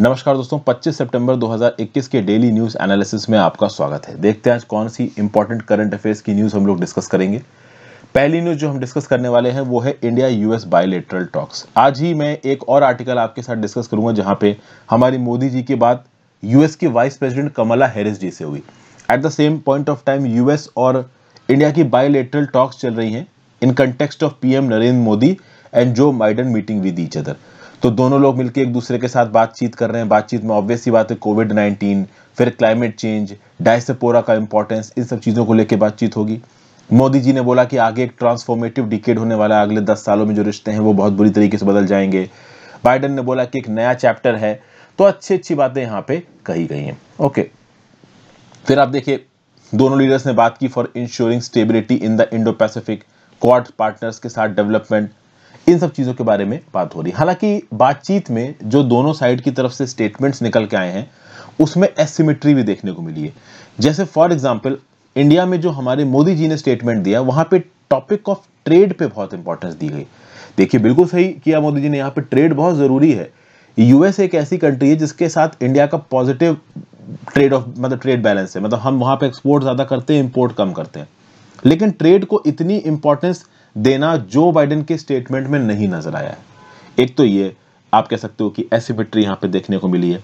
नमस्कार दोस्तों 25 सितंबर 2021 के डेली न्यूज़ एनालिसिस में आपका स्वागत है देखते हैं आज कौन सी इंपॉर्टेंट करंट अफेयर्स की न्यूज़ हम लोग डिस्कस करेंगे पहली न्यूज़ जो हम डिस्कस करने वाले हैं वो है इंडिया यूएस बायोलेटरल टॉक्स आज ही मैं एक और आर्टिकल आपके साथ डिस्कस करूंगा जहां पे हमारी मोदी जी की बात यूएस की vice president Kamala Harris ji से हुई at the same point of time US और इंडिया की बायोलेटरल टॉक्स चल रही हैं in context of PM Narendra Modi and Joe Biden meeting with each other तो दोनों लोग मिलकर एक दूसरे के साथ बातचीत कर रहे हैं बातचीत में ऑब्वियस ही बात है कोविड नाइन्टीन फिर क्लाइमेट चेंज डायसेपोरा का इंपॉर्टेंस इन सब चीज़ों को लेकर बातचीत होगी मोदी जी ने बोला कि आगे एक ट्रांसफॉर्मेटिव डिकेड होने वाला अगले दस सालों में जो रिश्ते हैं वो बहुत बुरी तरीके से बदल जाएंगे बाइडन ने बोला कि एक नया चैप्टर है तो अच्छी अच्छी बातें यहाँ पे कही गई हैं ओके फिर आप देखिए दोनों लीडर्स ने बात की for ensuring stability in the Indo Pacific Quad partners के साथ डेवलपमेंट इन सब चीज़ों के बारे में बात हो रही है हालांकि बातचीत में जो दोनों साइड की तरफ से स्टेटमेंट्स निकल के आए हैं उसमें एसिमिट्री भी देखने को मिली है जैसे फॉर एग्जाम्पल इंडिया में जो हमारे मोदी जी ने स्टेटमेंट दिया वहां पे टॉपिक ऑफ ट्रेड पे बहुत इंपॉर्टेंस दी गई देखिए बिल्कुल सही किया मोदी जी ने यहाँ पे ट्रेड बहुत ज़रूरी है यूएस एक ऐसी कंट्री है जिसके साथ इंडिया का पॉजिटिव ट्रेड ऑफ मतलब ट्रेड बैलेंस है मतलब हम वहां पे एक्सपोर्ट ज़्यादा करते हैं इंपोर्ट कम करते हैं लेकिन ट्रेड को इतनी इंपॉर्टेंस देना जो बाइडेन के स्टेटमेंट में नहीं नजर आया है एक तो ये आप कह सकते हो कि एसिमेट्री यहां पे देखने को मिली है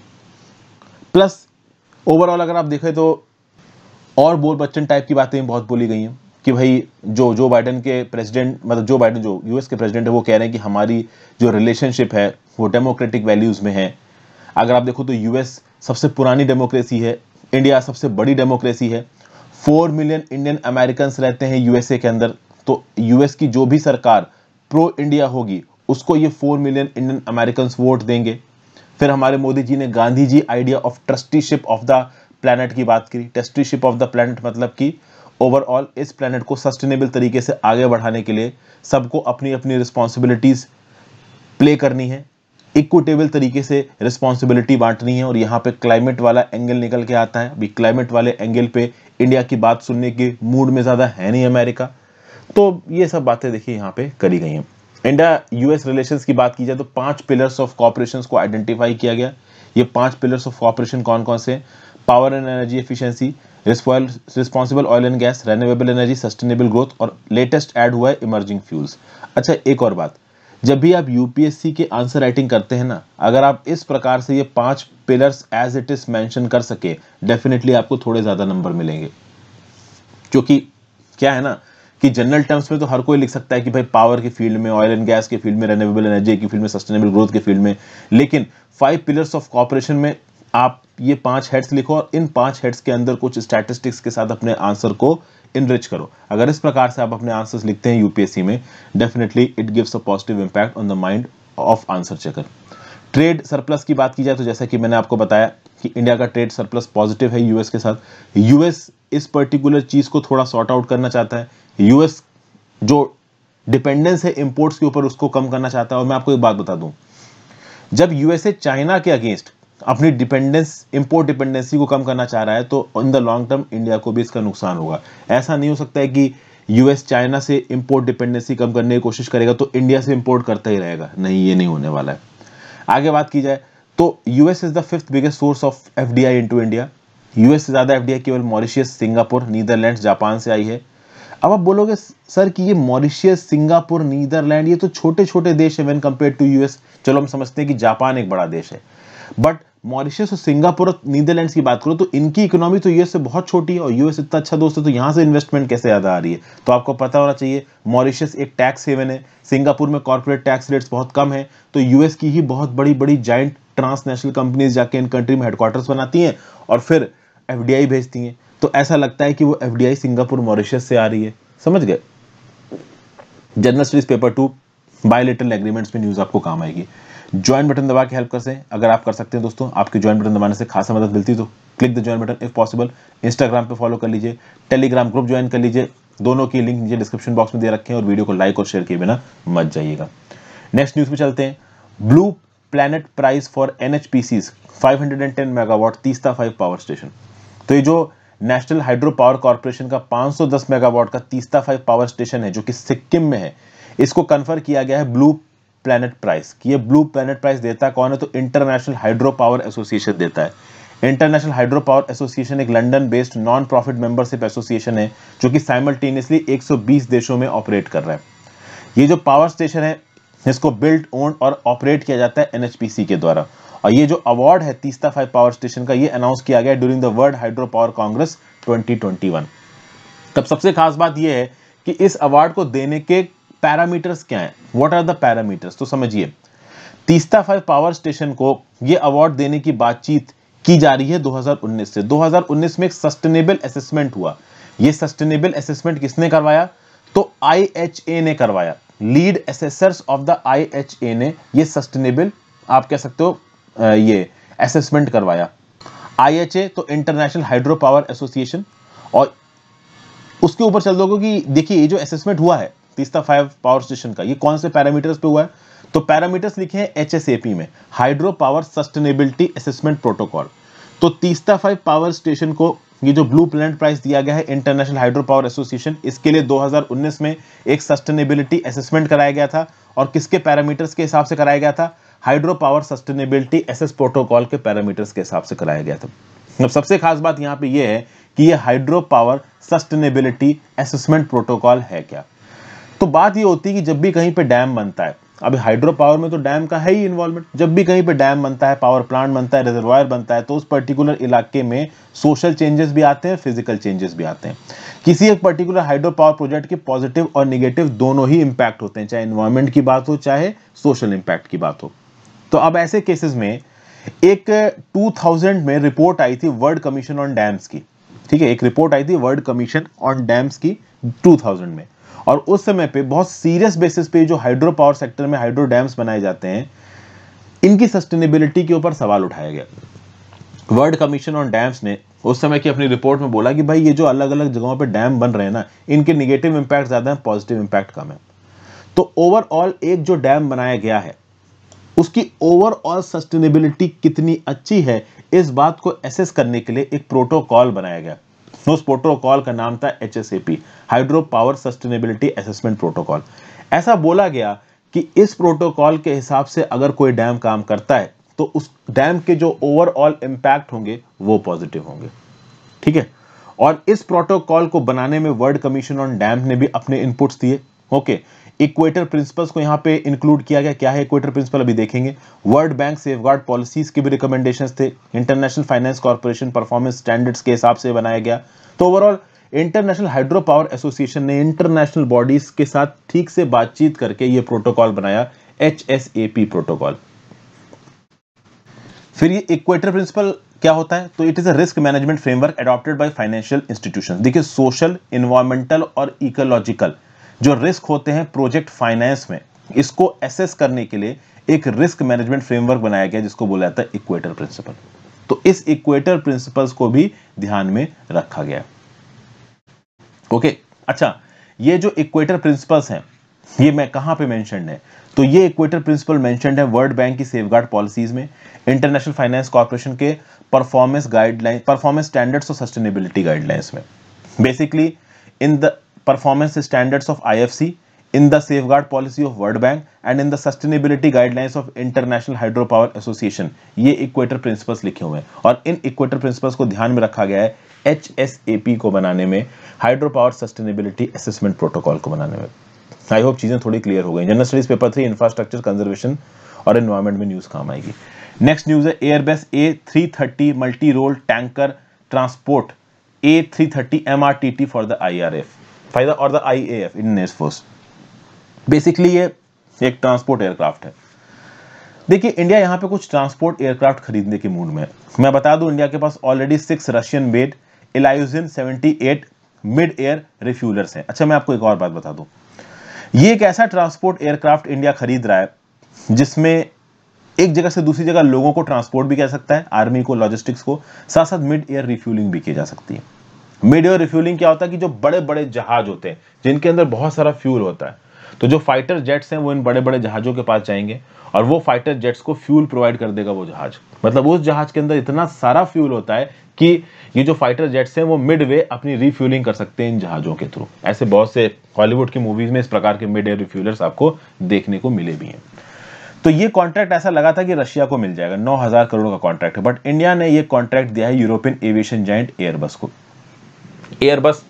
प्लस ओवरऑल अगर आप देखें तो और बोल बच्चन टाइप की बातें बहुत बोली गई हैं कि भाई जो जो बाइडन के प्रेसिडेंट मतलब जो बाइडन जो यूएस के प्रेसिडेंट है वो कह रहे हैं कि हमारी जो रिलेशनशिप है वो डेमोक्रेटिक वैल्यूज़ में है अगर आप देखो तो यूएस सबसे पुरानी डेमोक्रेसी है इंडिया सबसे बड़ी डेमोक्रेसी है फोर मिलियन इंडियन अमेरिकन रहते हैं यूएसए के अंदर तो यूएस की जो भी सरकार प्रो इंडिया होगी उसको ये four million Indian American vote देंगे फिर हमारे मोदी जी ने Gandhi ji idea of trusteeship of the planet की बात करी ट्रस्टीशिप ऑफ द प्लानट मतलब कि ओवरऑल इस प्लानट को सस्टेनेबल तरीके से आगे बढ़ाने के लिए सबको अपनी अपनी रिस्पॉन्सिबिलिटीज़ प्ले करनी है इक्विटेबल तरीके से रिस्पॉन्सिबिलिटी बांटनी है और यहाँ पे क्लाइमेट वाला एंगल निकल के आता है अभी क्लाइमेट वाले एंगल पे इंडिया की बात सुनने के मूड में ज़्यादा है नहीं अमेरिका तो ये सब बातें देखिए यहाँ पे करी गई हैं इंडिया यूएस रिलेशन की बात की जाए तो पांच पिलर्स ऑफ कॉपरेशन को आइडेंटिफाई किया गया ये पांच पिलर्स ऑफ कॉपरेशन कौन कौन से power and energy efficiency responsible oil and gas renewable energy sustainable growth और लेटेस्ट ऐड हुआ है इमर्जिंग फ्यूल्स अच्छा एक और बात जब भी आप यूपीएससी के आंसर राइटिंग करते हैं ना अगर आप इस प्रकार से ये पांच pillars as it is mention कर सके डेफिनेटली आपको थोड़े ज़्यादा नंबर मिलेंगे क्योंकि क्या है ना कि जनरल टर्म्स में तो हर कोई लिख सकता है कि भाई पावर के फील्ड में ऑयल एंड गैस के फील्ड में रेनेबल एनर्जी की फील्ड में सस्टेनेबल ग्रोथ के फील्ड में लेकिन फाइव पिलर्स ऑफ कॉपरेशन में आप ये पांच हेड्स लिखो और इन पांच हेड्स के अंदर कुछ स्टैटिस्टिक्स के साथ अपने आंसर को इनरिच करो अगर इस प्रकार से आप अपने आंसर्स लिखते हैं यूपीएससी में definitely it gives a positive impact on the mind of answer checker trade surplus की बात की जाए तो जैसा कि मैंने आपको बताया कि इंडिया का ट्रेड सरप्लस पॉजिटिव है यूएस के साथ यूएस इस पर्टिकुलर चीज़ को थोड़ा सॉर्ट आउट करना चाहता है यूएस जो डिपेंडेंस है इंपोर्ट्स के ऊपर उसको कम करना चाहता है और मैं आपको एक बात बता दूं जब यूएसए चाइना के अगेंस्ट अपनी डिपेंडेंस इंपोर्ट डिपेंडेंसी को कम करना चाह रहा है तो in the long term India को भी इसका नुकसान होगा ऐसा नहीं हो सकता है कि यूएस चाइना से इंपोर्ट डिपेंडेंसी कम करने की कोशिश करेगा तो इंडिया से इंपोर्ट करता ही रहेगा नहीं ये नहीं होने वाला है आगे बात की जाए तो US is the fifth biggest source of F D I into India US से ज़्यादा एफ डी आई केवल मॉरिशियस सिंगापुर नीदरलैंड जापान से आई है अब आप बोलोगे सर कि ये मॉरिशियस सिंगापुर नीदरलैंड ये तो छोटे छोटे देश है वेन कंपेयर टू यूएस चलो हम समझते हैं कि जापान एक बड़ा देश है बट मॉरिशियस और सिंगापुर और नीदरलैंड की बात करो तो इनकी इकोनॉमी तो यूएस से बहुत छोटी है और यूएस इतना अच्छा दोस्त है तो यहाँ से इन्वेस्टमेंट कैसे ज़्यादा आ रही है तो आपको पता होना चाहिए मॉरिशियस एक टैक्स हेवन है सिंगापुर में कॉर्पोरेट टैक्स रेट्स बहुत कम है तो यूएस की ही बहुत बड़ी बड़ी जाइंट ट्रांसनेशनल कंपनीज जाके इन कंट्री में हेडक्वार्टर्स बनाती हैं और फिर एफ भेजती हैं तो ऐसा लगता है कि वो एफ सिंगापुर मॉरिशस से आ रही है समझ गए general studies paper two bilateral agreements में न्यूज़ आपको काम आएगी ज्वाइन बटन दबा के हेल्प कर से अगर आप कर सकते हैं दोस्तों आपके ज्वाइन बटन दबाने से खासा मदद मिलती तो click the join button if possible Instagram पे फॉलो कर लीजिए टेलीग्राम ग्रुप ज्वाइन कर लीजिए दोनों की लिंक नीचे डिस्क्रिप्शन बॉक्स में दे रखें और वीडियो को लाइक और शेयर किए बिना मत जाइएगा नेक्स्ट न्यूज़ में चलते हैं Blue Planet Prize for N H P C's five hundred and ten megawatt Teesta five power station तो ये जो नेशनल हाइड्रो पावर कॉरपोरेशन का पांच सौ दस मेगावाट का तीसता फाइव पावर स्टेशन है जो कि सिक्किम में है इसको कन्फर किया गया है ब्लू प्लानट प्राइस कि ये ब्लू प्लानट प्राइस देता कौन है तो इंटरनेशनल हाइड्रो पावर एसोसिएशन देता है इंटरनेशनल हाइड्रो पावर एसोसिएशन एक London based non profit membership association है जो कि साइमल्टेनियसली 120 देशों में ऑपरेट कर रहा है ये जो पावर स्टेशन है इसको बिल्ड ओन और ऑपरेट किया जाता है एनएचपीसी के द्वारा और ये जो अवार्ड है तीस्ता फाइव पावर स्टेशन का ये अनाउंस किया गया during the World Hydro Power Congress 2021 तब सबसे खास बात यह है कि इस अवार्ड को देने के पैरामीटर्स क्या है वॉट आर द पैरामीटर्स तो समझिए तीस्ता फाइव पावर स्टेशन को ये अवार्ड देने की बातचीत की जा रही है 2019 से 2019 में एक सस्टेनेबल असेसमेंट हुआ ये सस्टेनेबल असेसमेंट किसने करवाया तो आई ने करवाया lead assessors of the I H A ने यह सस्टेनेबल आप कह सकते हो ये असेसमेंट करवाया आई एच ए तो इंटरनेशनल हाइड्रो पावर एसोसिएशन और उसके ऊपर चल दोगे कि देखिए ये जो असेसमेंट हुआ है तीस्ता फाइव पावर स्टेशन का ये कौन से पैरामीटर्स पे हुआ है तो पैरामीटर्स लिखे हैं एच एस ए पी में hydro power sustainability assessment protocol तो तीस्ता फाइव पावर स्टेशन को ये जो ब्लू प्लैनेट प्राइस दिया गया है इंटरनेशनल हाइड्रो पावर एसोसिएशन इसके लिए 2019 में एक सस्टेनेबिलिटी असेसमेंट कराया गया था और किसके पैरामीटर्स के हिसाब से कराया गया था hydro power sustainability assess protocol के पैरामीटर्स के हिसाब से कराया गया था अब सबसे खास बात यहाँ पे ये है कि ये hydro power sustainability assessment protocol है क्या तो बात ये होती है कि जब भी कहीं पे डैम बनता है अभी हाइड्रो पावर में तो डैम का है ही इन्वॉल्वमेंट जब भी कहीं पे डैम बनता है पावर प्लांट बनता है रिजर्वायर बनता है तो उस पर्टिकुलर इलाके में सोशल चेंजेस भी आते हैं फिजिकल चेंजेस भी आते हैं किसी एक पर्टिकुलर हाइड्रो पावर प्रोजेक्ट के पॉजिटिव और निगेटिव दोनों ही इम्पैक्ट होते हैं चाहे इन्वायरमेंट की बात हो चाहे सोशल इम्पैक्ट की बात हो तो अब ऐसे केसेस में एक 2000 में रिपोर्ट आई थी वर्ल्ड कमीशन ऑन डैम्स की ठीक है एक रिपोर्ट आई थी वर्ल्ड कमीशन ऑन डैम्स की 2000 में और उस समय पे बहुत सीरियस बेसिस पे जो हाइड्रो पावर सेक्टर में हाइड्रो डैम्स बनाए जाते हैं इनकी सस्टेनेबिलिटी के ऊपर सवाल उठाया गया वर्ल्ड कमीशन ऑन डैम्स ने उस समय की अपनी रिपोर्ट में बोला कि भाई ये जो अलग अलग जगहों पर डैम बन रहे हैं ना इनके निगेटिव इम्पैक्ट ज़्यादा है पॉजिटिव इम्पैक्ट कम है तो ओवरऑल एक जो डैम बनाया गया है उसकी ओवरऑल सस्टेनेबिलिटी कितनी अच्छी है इस बात को एसेस करने के लिए एक प्रोटोकॉल बनाया गया उस प्रोटोकॉल का नाम था H S A P hydro power sustainability assessment protocol ऐसा बोला गया कि इस प्रोटोकॉल के हिसाब से अगर कोई डैम काम करता है तो उस डैम के जो ओवरऑल इम्पैक्ट होंगे वो पॉजिटिव होंगे ठीक है और इस प्रोटोकॉल को बनाने में वर्ल्ड कमीशन ऑन डैम ने भी अपने इनपुट्स दिए ओके okay. इक्वेटर प्रिंसिपल्स को यहाँ पे इंक्लूड किया गया क्या है इक्वेटर प्रिंसिपल अभी देखेंगे World Bank safe guard policies के भी रिकमेंडेशन थे International Finance Corporation performance standards के हिसाब से बनाया गया तो overall International Hydro Power Association ने इंटरनेशनल बॉडीज के साथ ठीक से बातचीत करके ये प्रोटोकॉल बनाया H S A P protocol फिर ये इक्वेटर प्रिंसिपल क्या होता है तो it is a risk management framework adopted by financial institution देखिए सोशल इन्वायरमेंटल और इकोलॉजिकल जो रिस्क होते हैं प्रोजेक्ट फाइनेंस में इसको एसेस करने के लिए एक रिस्क मैनेजमेंट फ्रेमवर्क बनाया गया जिसको बोला जाता है इक्वेटर प्रिंसिपल तो इस इक्वेटर प्रिंसिपल्स को भी ध्यान में रखा गया ओके अच्छा ये जो इक्वेटर प्रिंसिपल्स हैं ये मैं कहां पे मेंशनड है तो ये इक्वेटर प्रिंसिपल मेंशनड है वर्ल्ड बैंक की सेफगार्ड पॉलिसीज में इंटरनेशनल फाइनेंस कॉर्पोरेशन के परफॉर्मेंस गाइडलाइन परफॉर्मेंस स्टैंडर्ड्स और सस्टेनेबिलिटी गाइडलाइंस में basically in the performance standards of IFC, in the safeguard policy of World Bank and in the sustainability guidelines of International Hydropower Association ये equator principles लिखे हुए हैं और इन equator principles को ध्यान में रखा गया है एच एस ए पी को बनाने में hydro power sustainability assessment protocol को बनाने में आई होप चीज़ें थोड़ी क्लियर हो गई general studies paper three infrastructure conservation और इन्वायरमेंट में न्यूज़ काम आएगी नेक्स्ट न्यूज़ है Airbus A three thirty multi role tanker transport A three thirty M R T T for the I R F फायदा और the I A F Indian air force basically ये एक transport aircraft है देखिए India यहाँ पे कुछ ट्रांसपोर्ट एयरक्राफ्ट खरीदने के मूड में है मैं बता दूं इंडिया के पास already six Russian bed Ilyushin 78 mid air refuellers हैं अच्छा मैं आपको एक और बात बता दूं ये एक ऐसा ट्रांसपोर्ट एयरक्राफ्ट इंडिया खरीद रहा है जिसमें एक जगह से दूसरी जगह लोगों को ट्रांसपोर्ट भी कह सकता है आर्मी को लॉजिस्टिक्स को साथ साथ मिड एयर रिफ्यूलिंग भी की जा सकती है मिड एयर रिफ्यूलिंग क्या होता है कि जो बड़े बड़े जहाज होते हैं जिनके अंदर बहुत सारा फ्यूल होता है तो जो फाइटर जेट्स हैं वो इन बड़े बड़े जहाज़ों के पास जाएंगे और वो फाइटर जेट्स को फ्यूल प्रोवाइड कर देगा वो जहाज मतलब उस जहाज के अंदर इतना सारा फ्यूल होता है कि ये जो फाइटर जेट्स हैं वो मिड वे अपनी रिफ्यूलिंग कर सकते हैं इन जहाज़ों के थ्रू ऐसे बहुत से हॉलीवुड की मूवीज़ में इस प्रकार के मिड एयर रिफ्यूलर्स आपको देखने को मिले भी हैं तो ये कॉन्ट्रैक्ट ऐसा लगा था कि रशिया को मिल जाएगा 9000 करोड़ का कॉन्ट्रैक्ट है बट इंडिया ने ये कॉन्ट्रैक्ट दिया है यूरोपियन एविएशन जॉइंट एयरबस को एयरबस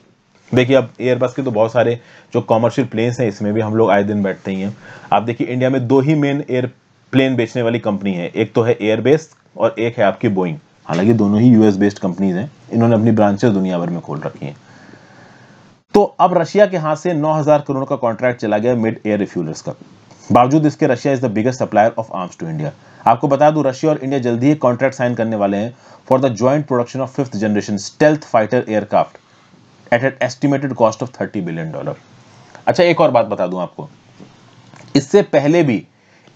देखिए अब एयरबस के तो बहुत सारे जो कॉमर्शियल प्लेन्स हैं इसमें भी हम लोग आए दिन बैठते ही हैं आप देखिए इंडिया में दो ही मेन एयर प्लेन बेचने वाली कंपनी है एक तो है एयरबेस और एक है आपकी बोइंग हालांकि दोनों ही यूएस बेस्ड कंपनीज हैं इन्होंने अपनी ब्रांचेस दुनिया भर में खोल रखी हैं तो अब रशिया के हाथ से 9000 करोड़ का कॉन्ट्रैक्ट चला गया मिड एयर रिफ्यूलर्स का बावजूद इसके Russia is the biggest supplier of arms to India आपको बता दूं रशिया और इंडिया जल्दी ही कॉन्ट्रैक्ट साइन करने वाले हैं for the joint production of fifth generation stealth fighter aircraft at an estimated cost of thirty billion dollar अच्छा एक और बात बता दूं आपको इससे पहले भी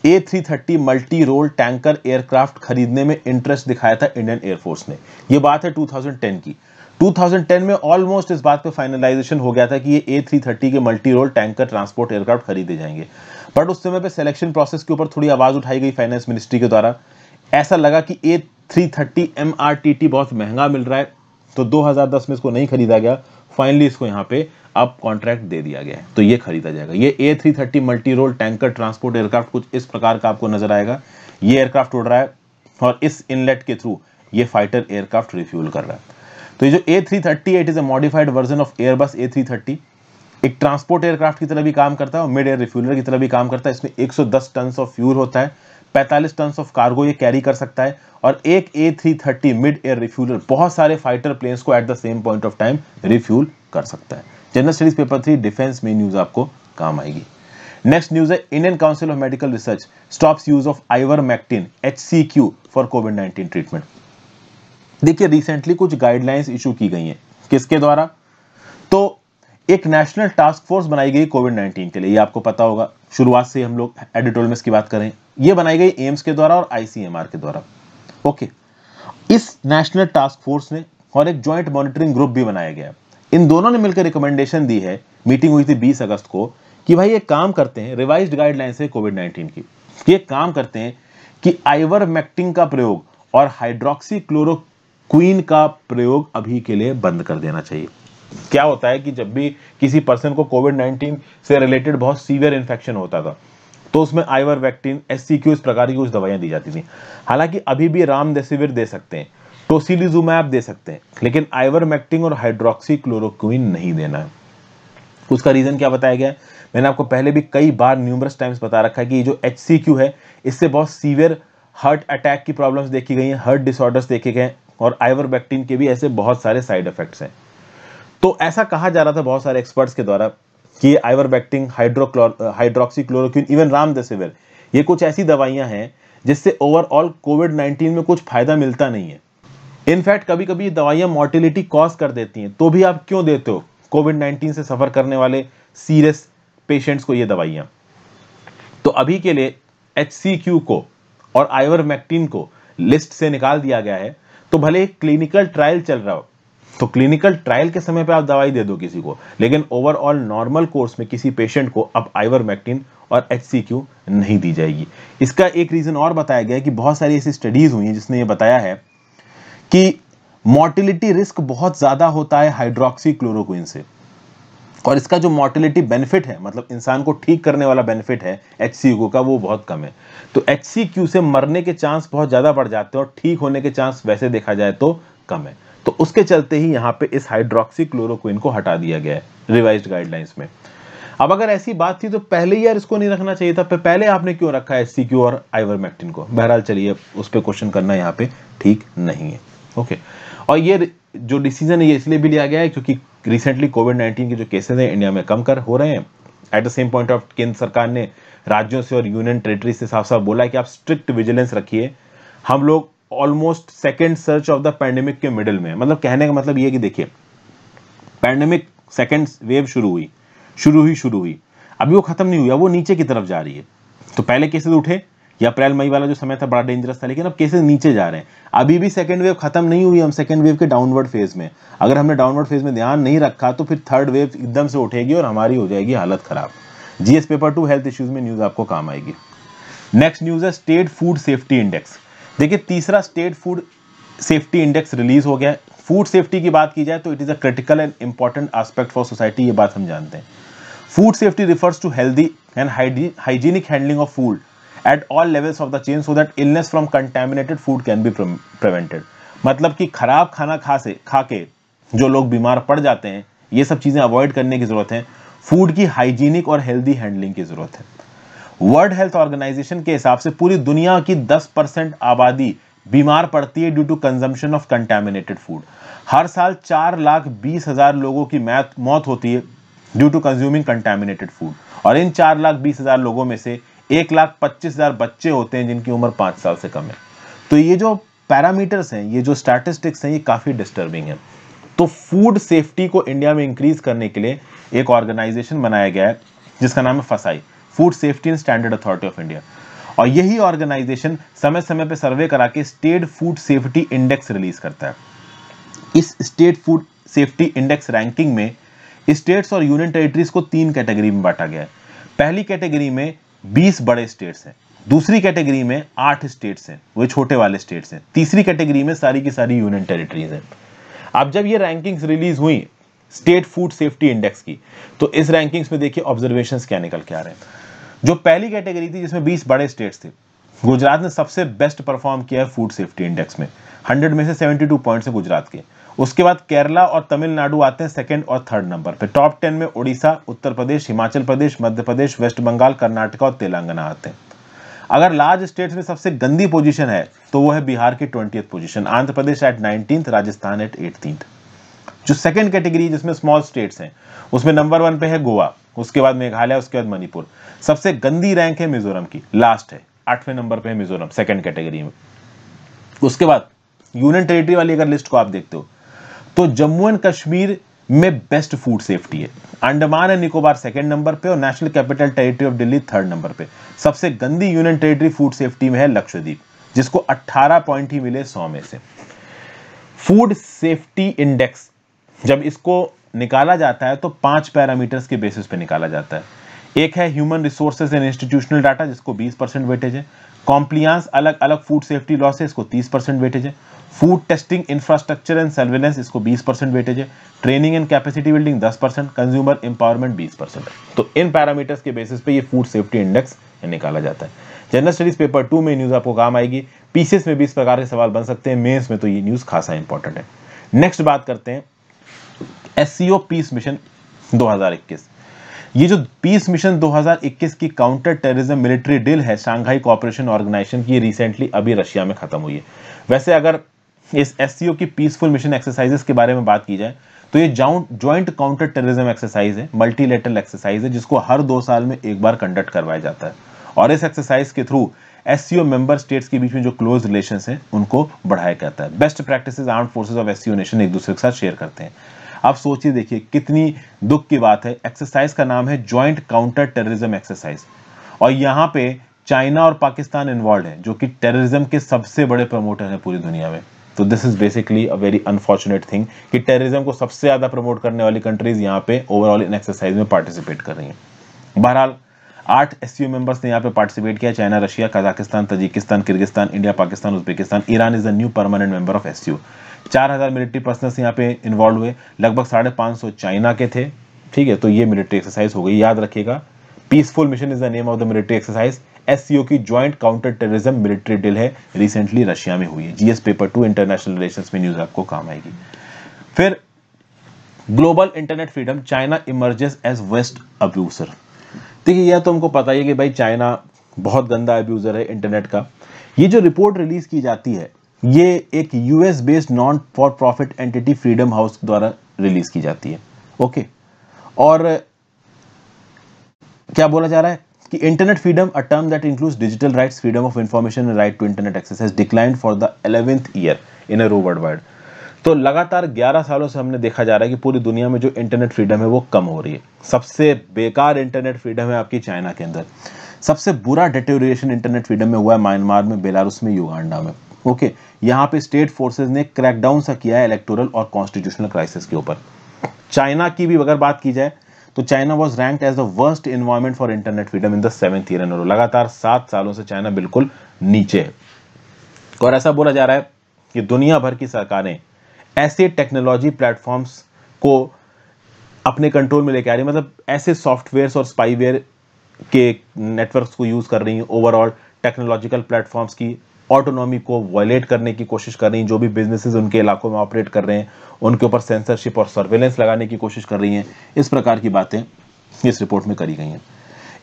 A three thirty multi role tanker aircraft खरीदने में इंटरेस्ट दिखाया था इंडियन एयरफोर्स ने यह बात है 2010 की 2010 में ऑलमोस्ट इस बात पे फाइनलाइजेशन हो गया था कि ये ए थ्री थर्टी के multi role tanker transport aircraft खरीदे जाएंगे बट उस समय पे सिलेक्शन प्रोसेस के ऊपर थोड़ी आवाज़ उठाई गई फाइनेंस मिनिस्ट्री के द्वारा ऐसा लगा कि A three thirty M R T T बहुत महंगा मिल रहा है तो 2010 में इसको नहीं खरीदा गया फाइनली इसको यहाँ पे अब कॉन्ट्रैक्ट दे दिया गया है तो ये खरीदा जाएगा ये A three thirty multi role tanker transport aircraft कुछ इस प्रकार का आपको नजर आएगा ये एयरक्राफ्ट उड़ रहा है और इस इनलेट के थ्रू ये फाइटर एयरक्राफ्ट रिफ्यूल कर रहा है तो ये जो A three thirty eight is a modified version of Airbus एक ट्रांसपोर्ट एयरक्राफ्ट की तरह भी काम करता है और मिड एयर रिफ्यूलर की तरह भी काम करता है इसमें 110 टन ऑफ फ्यूल होता है 45 टन ऑफ कार्गो ये कैरी कर सकता है और एक A three thirty mid air refueller बहुत सारे फाइटर प्लेन्स को at the same point of time refuel कर सकता है general studies paper three defence में न्यूज आपको काम आएगी नेक्स्ट न्यूज है Indian Council of Medical Research stops use of ivermectin H C Q for COVID nineteen treatment देखिए recently कुछ गाइडलाइंस इशू की गई हैं किसके द्वारा तो एक नेशनल टास्क फोर्स बनाई गई कोविड नाइन्टीन के लिए ये आपको पता होगा शुरुआत से हम लोग एडिटोल में इसकी बात करें ये बनाई गई एम्स के द्वारा और आईसीएमआर के द्वारा ओके इस नेशनल टास्क फोर्स ने और एक ज्वाइंट मॉनिटरिंग ग्रुप भी बनाया गया इन दोनों ने मिलकर रिकमेंडेशन दी है मीटिंग हुई थी 20 अगस्त को कि भाई ये काम करते हैं रिवाइज गाइडलाइंस है कोविड 19 की ये काम करते हैं कि आइवर मैक्टिंग का प्रयोग और हाइड्रोक्सी क्लोरोक्वीन का प्रयोग अभी के लिए बंद कर देना चाहिए क्या होता है कि जब भी किसी पर्सन को कोविड 19 से रिलेटेड बहुत सीवियर इन्फेक्शन होता था तो उसमें ivermectin S C Q इस प्रकार की कुछ दवाइयाँ दी जाती थी हालांकि अभी भी रामदेसिविर दे सकते हैं टोसिलिजुमैप दे सकते हैं लेकिन आइवरमेक्टिन और हाइड्रोक्सी क्लोरोक्विन नहीं देना है उसका रीज़न क्या बताया गया है मैंने आपको पहले भी कई बार न्यूमरस टाइम्स बता रखा है कि जो एच है इससे बहुत सीवियर हार्ट अटैक की प्रॉब्लम्स देखी गई हैं हार्ट डिसऑर्डर्स देखे गए और आइवर के भी ऐसे बहुत सारे साइड इफेक्ट्स हैं तो ऐसा कहा जा रहा था बहुत सारे एक्सपर्ट्स के द्वारा कि आइवरबैक्टिंग हाइड्रोक्लो हाइड्रोक्सीक्लोरोक्विन इवन रामदेसिविर ये कुछ ऐसी दवाइयां हैं जिससे ओवरऑल कोविड 19 में कुछ फायदा मिलता नहीं है इनफैक्ट कभी कभी ये मोर्टिलिटी कॉज कर देती हैं तो भी आप क्यों देते हो कोविड 19 से सफ़र करने वाले सीरियस पेशेंट्स को ये दवाइयाँ तो अभी के लिए एच को और आइवर को लिस्ट से निकाल दिया गया है तो भले क्लिनिकल ट्रायल चल रहा हो तो क्लिनिकल ट्रायल के समय पे आप दवाई दे दो किसी को लेकिन ओवरऑल नॉर्मल कोर्स में किसी पेशेंट को अब आइवर और एच नहीं दी जाएगी इसका एक रीज़न और बताया गया है कि बहुत सारी ऐसी स्टडीज़ हुई हैं जिसने ये बताया है कि मोर्टिलिटी रिस्क बहुत ज़्यादा होता है हाइड्रोक्सी क्लोरोक्विन से और इसका जो मोर्टिलिटी बेनिफिट है मतलब इंसान को ठीक करने वाला बेनिफिट है एच का वो बहुत कम है तो एच से मरने के चांस बहुत ज़्यादा बढ़ जाते हैं और ठीक होने के चांस वैसे देखा जाए तो कम है तो उसके चलते ही यहां पे इस हाइड्रोक्सी क्लोरोक्विन को हटा दिया गया है रिवाइज गाइडलाइंस में अब अगर ऐसी बात थी तो पहले ही यार इसको नहीं रखना चाहिए था पहले आपने क्यों रखा है सीक्यू और आइवर को बहरहाल चलिए उस पर क्वेश्चन करना यहाँ पे ठीक नहीं है ओके और ये जो डिसीजन है ये इसलिए भी लिया गया है क्योंकि रिसेंटली कोविड नाइन्टीन के जो केसेज हैं इंडिया में कम कर हो रहे हैं at the same point of केंद्र सरकार ने राज्यों से और यूनियन टेरिटरी से साफ साफ बोला है कि आप स्ट्रिक्ट विजिलेंस रखिए हम लोग almost second surge of the pandemic के मिडल में मतलब कहने का मतलब ये कि देखिए पैंडेमिक सेकेंड वेव शुरू हुई शुरू ही शुरू हुई अभी वो खत्म नहीं हुआ वो नीचे की तरफ जा रही है तो पहले केसेस उठे या अप्रैल मई वाला जो समय था बड़ा डेंजरस था लेकिन अब केसेस नीचे जा रहे हैं अभी भी सेकंड वेव खत्म नहीं हुई हम सेकंड वेव के डाउनवर्ड फेज में अगर हमने डाउनवर्ड फेज में ध्यान नहीं रखा तो फिर थर्ड वेव एकदम से उठेगी और हमारी हो जाएगी हालत खराब GS paper two health issues में न्यूज आपको काम आएगी नेक्स्ट न्यूज है स्टेट फूड सेफ्टी इंडेक्स देखिए तीसरा state food safety index release हो गया है फूड सेफ्टी की बात की जाए तो it is a critical and important aspect for society ये बात हम जानते हैं food safety refers to healthy and hygienic handling of food at all levels of the chain so that illness from contaminated food can be prevented मतलब कि खराब खाना खा से खा के जो लोग बीमार पड़ जाते हैं ये सब चीज़ें अवॉइड करने की ज़रूरत है फूड की हाइजीनिक और हेल्दी हैंडलिंग की ज़रूरत है वर्ल्ड हेल्थ ऑर्गेनाइजेशन के हिसाब से पूरी दुनिया की 10 परसेंट आबादी बीमार पड़ती है due to consumption of contaminated food हर साल चार लाख बीस हजार लोगों की मैथ मौत होती है due to consuming contaminated food और इन चार लाख बीस हजार लोगों में से एक लाख पच्चीस हजार बच्चे होते हैं जिनकी उम्र पाँच साल से कम है तो ये जो पैरामीटर्स हैं ये जो स्टैटिस्टिक्स हैं ये काफ़ी डिस्टर्बिंग है तो फूड सेफ्टी को इंडिया में इंक्रीज करने के लिए एक ऑर्गेनाइजेशन बनाया गया है जिसका नाम है FSSAI Food Safety and Standard Authority of India और यही ऑर्गेनाइजेशन समय समय पर सर्वे करा के state food safety index release करता है इस state food safety index ranking में स्टेट्स और यूनियन टेरिटरीज को तीन कैटेगरी में बांटा गया है पहली कैटेगरी में 20 बड़े स्टेट्स हैं दूसरी कैटेगरी में आठ स्टेट्स हैं वो छोटे वाले स्टेट्स हैं तीसरी कैटेगरी में सारी की सारी यूनियन टेरिटरीज हैं अब जब ये रैंकिंग्स रिलीज हुई स्टेट फूड सेफ्टी इंडेक्स की तो इस रैंकिंग्स में देखिए ऑब्जर्वेशन क्या निकल के आ रहे हैं जो पहली कैटेगरी थी जिसमें 20 बड़े स्टेट्स थे गुजरात ने सबसे बेस्ट परफॉर्म किया है फूड सेफ्टी इंडेक्स में 100 में से 72 पॉइंट्स है गुजरात के उसके बाद केरला और तमिलनाडु आते हैं सेकंड और थर्ड नंबर पे टॉप टेन में ओडिशा उत्तर प्रदेश हिमाचल प्रदेश मध्य प्रदेश वेस्ट बंगाल कर्नाटका और तेलंगाना आते हैं अगर लार्ज स्टेट्स में सबसे गंदी पोजिशन है तो वो है बिहार की twenty position Andhra Pradesh at nineteen Rajasthan at eighteen जो सेकेंड कैटेगरी जिसमें स्मॉल स्टेट्स हैं उसमें नंबर वन पे है गोवा उसके बाद मेघालय उसके बाद मणिपुर सबसे गंदी रैंक है मिजोरम की लास्ट है आठवें नंबर पे है मिजोरम सेकंड कैटेगरी में उसके बाद यूनियन टेरिटरी वाली अगर लिस्ट को आप देखते हो तो जम्मू एंड कश्मीर में बेस्ट फूड सेफ्टी है Andaman and Nicobar second number पे और National Capital Territory of Delhi third number पे सबसे गंदी यूनियन टेरिटरी फूड सेफ्टी में है लक्षद्वीप जिसको 18 पॉइंट ही मिले 100 में से फूड सेफ्टी इंडेक्स जब इसको निकाला जाता है तो पांच पैरामीटर्स के बेसिस पे निकाला जाता है एक है human resources and institutional data जिसको 20 परसेंट वेटेज है कॉम्प्लियांस अलग अलग फूड सेफ्टी लॉस है इसको 30 परसेंट वेटेज है food testing infrastructure and surveillance इसको 20 परसेंट वेटेज है training and capacity building 10 percent consumer empowerment 20 percent तो इन पैरामीटर्स के बेसिस पे ये फूड सेफ्टी इंडेक्स निकाला जाता है जनरल स्टडीज पेपर टू में न्यूज आपको काम आएगी पीसीएस में भी इस प्रकार के सवाल बन सकते हैं मेन्स में तो ये न्यूज खासा इंपॉर्टेंट है नेक्स्ट बात करते हैं एस पीस मिशन 2021 ये जो पीस मिशन 2021 की काउंटर टेररिज्म मिलिट्री डील है शांघाई कॉपरेशन ऑर्गेनाइजेशन की रिसेंटली अभी रशिया में खत्म हुई है वैसे अगर इस एस e की पीसफुल मिशन एक्सरसाइजेस के बारे में बात की जाए तो ये ज्वाइंट काउंटर टेररिज्म एक्सरसाइज है मल्टीलेटरल एक्सरसाइज है जिसको हर दो साल में एक बार कंडक्ट करवाया जाता है और इस एक्सरसाइज के थ्रू एस मेंबर स्टेट्स के बीच में जो क्लोज रिलेशन है उनको बढ़ाया जाता है best practice arm forces of S nation एक दूसरे के साथ शेयर करते हैं आप सोचिए देखिए कितनी दुख की बात है एक्सरसाइज का नाम है ज्वाइंट काउंटर टेररिज्म एक्सरसाइज और यहाँ पे चाइना और पाकिस्तान इन्वॉल्व है जो कि टेररिज्म के सबसे बड़े प्रमोटर हैं पूरी दुनिया में तो this is basically a very unfortunate thing कि टेररिज्म को सबसे ज्यादा प्रमोट करने वाली कंट्रीज यहाँ पे ओवरऑल इन एक्सरसाइज में पार्टिसिपेट कर रही हैं बहरहाल आठ एस सी मेंबर्स ने यहाँ पे पार्टिसिपेट किया China Russia Kazakhstan Tajikistan Kyrgyzstan India Pakistan Uzbekistan Iran is a new permanent member of S चार हज़ार मिलिट्री पर्सनल्स यहाँ पे इन्वॉल्व हुए लगभग साढ़े पाँच सौ चाइना के थे ठीक है तो ये मिलिट्री एक्सरसाइज हो गई याद रखिएगा peaceful mission is the name of the military exercise S की joint counter terrorism military drill है रिसेंटली रशिया में हुई है GS paper two international relation में न्यूज आपको काम आएगी फिर global internet freedom China emerges as worst ठीक देखिए यह तो हमको पता ही है कि भाई चाइना बहुत गंदा अब्यूज़र है इंटरनेट का ये जो रिपोर्ट रिलीज़ की जाती है ये एक US based non for profit entity Freedom House द्वारा रिलीज की जाती है ओके और क्या बोला जा रहा है कि internet freedom a term that includes digital rights freedom of information and right to internet access has decline for the eleventh year in a row worldwide तो लगातार 11 सालों से हमने देखा जा रहा है कि पूरी दुनिया में जो इंटरनेट फ्रीडम है वो कम हो रही है सबसे बेकार इंटरनेट फ्रीडम है आपकी चाइना के अंदर सबसे बुरा डिटेरिएशन इंटरनेट फ्रीडम में हुआ है म्यांमार में बेलारूस में युगांडा में ओके यहां पे स्टेट फोर्सेस ने क्रैकडाउन सा किया है इलेक्टोरल और कॉन्स्टिट्यूशनल क्राइसिस के ऊपर चाइना की भी अगर बात की जाए तो China was rank as the worst environment for internet freedom in the seventh year in a row लगातार सात सालों से चाइना बिल्कुल नीचे है और ऐसा बोला जा रहा है कि दुनिया भर की सरकारें ऐसे टेक्नोलॉजी प्लेटफॉर्म्स को अपने कंट्रोल में लेके आ रही है मतलब ऐसे सॉफ्टवेयर और स्पाईवेयर के नेटवर्क्स को यूज़ कर रही हैं ओवरऑल टेक्नोलॉजिकल प्लेटफॉर्म्स की ऑटोनॉमी को वायलेट करने की कोशिश कर रही हैं जो भी बिजनेसेस उनके इलाकों में ऑपरेट कर रहे हैं उनके ऊपर सेंसरशिप और सर्वेलेंस लगाने की कोशिश कर रही हैं इस प्रकार की बातें इस रिपोर्ट में करी गई हैं